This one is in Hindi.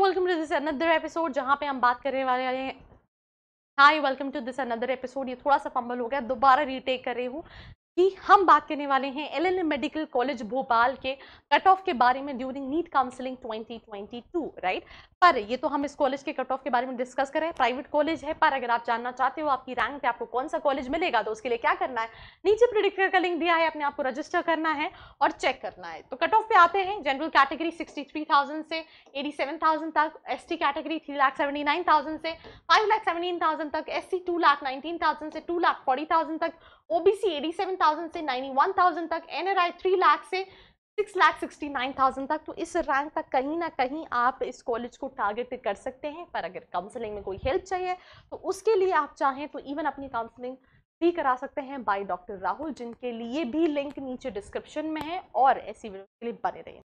welcome to this another episode जहाँ पे हम बात करने वाले हैं hi welcome to this another episode ये थोड़ा सा फंबल हो गया दोबारा रीटेक कर रही हूँ कि हम बात करने वाले हैं एल मेडिकल कॉलेज भोपाल के कट ऑफ के बारे में ड्यूरिंग नीट काउंसलिंग 2022 राइट पर ये तो हम इस कॉलेज के कट ऑफ के बारे में डिस्कस करें प्राइवेट कॉलेज है पर अगर आप जानना चाहते हो आपकी रैंक पे आपको कौन सा कॉलेज मिलेगा तो उसके लिए क्या करना है नीचे प्रोडिक्टर का लिंक दिया है अपने आपको रजिस्टर करना है और चेक करना है तो कट ऑफ पे आते हैं जनरल कैटेगरी सिक्सटी से एटी तक एस कैटेगरी थ्री से फाइव तक एससी सी से टू तक ओबीसी 87,000 से 91,000 तक एनआरआई 3 लाख से six lakh sixty nine thousand तक तो इस रैंक तक कहीं ना कहीं आप इस कॉलेज को टारगेट कर सकते हैं पर अगर काउंसलिंग में कोई हेल्प चाहिए तो उसके लिए आप चाहें तो इवन अपनी काउंसलिंग भी करा सकते हैं बाय डॉक्टर राहुल जिनके लिए भी लिंक नीचे डिस्क्रिप्शन में है और ऐसी वीडियो के लिए बने रहें